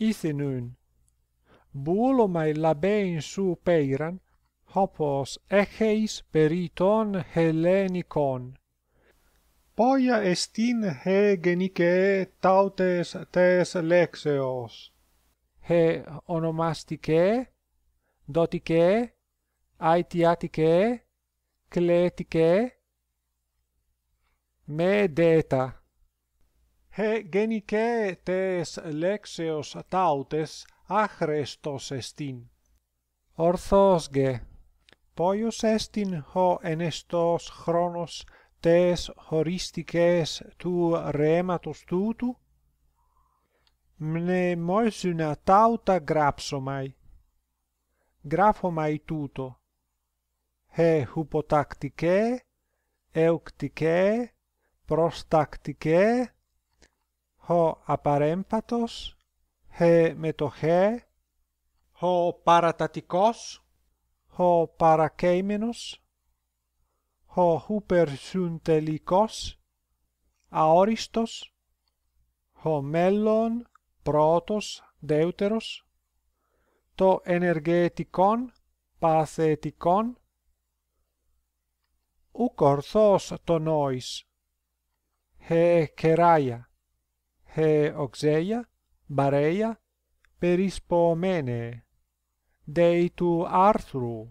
ithinun. Bulo mai labein su peiran, hopos echeis periton helenicon. Poia est in he genice tautes tes lexeos. He onomastice, dotice, aitiatice, cletice, me deta he genicae tes lexeos tautes achrestos estin. Orthos ge, poius estin ho enestos chronos tes horistices tu reematus tutu? Mne mois una tauta grapso mai. tuto. He hupotactice, euctice, prostactice, ο απαρέμπατος, ε με το χε, ο παρατατικός, ο παρακείμενος, ο υπερσυντελικός, αόριστος, ο μέλλον, πρώτος, δεύτερος, το ενεργετικόν, παθετικόν, ουκορθός το νόης, χε κεράια. He oxeia, bareia, perispo mene, deitu arthru.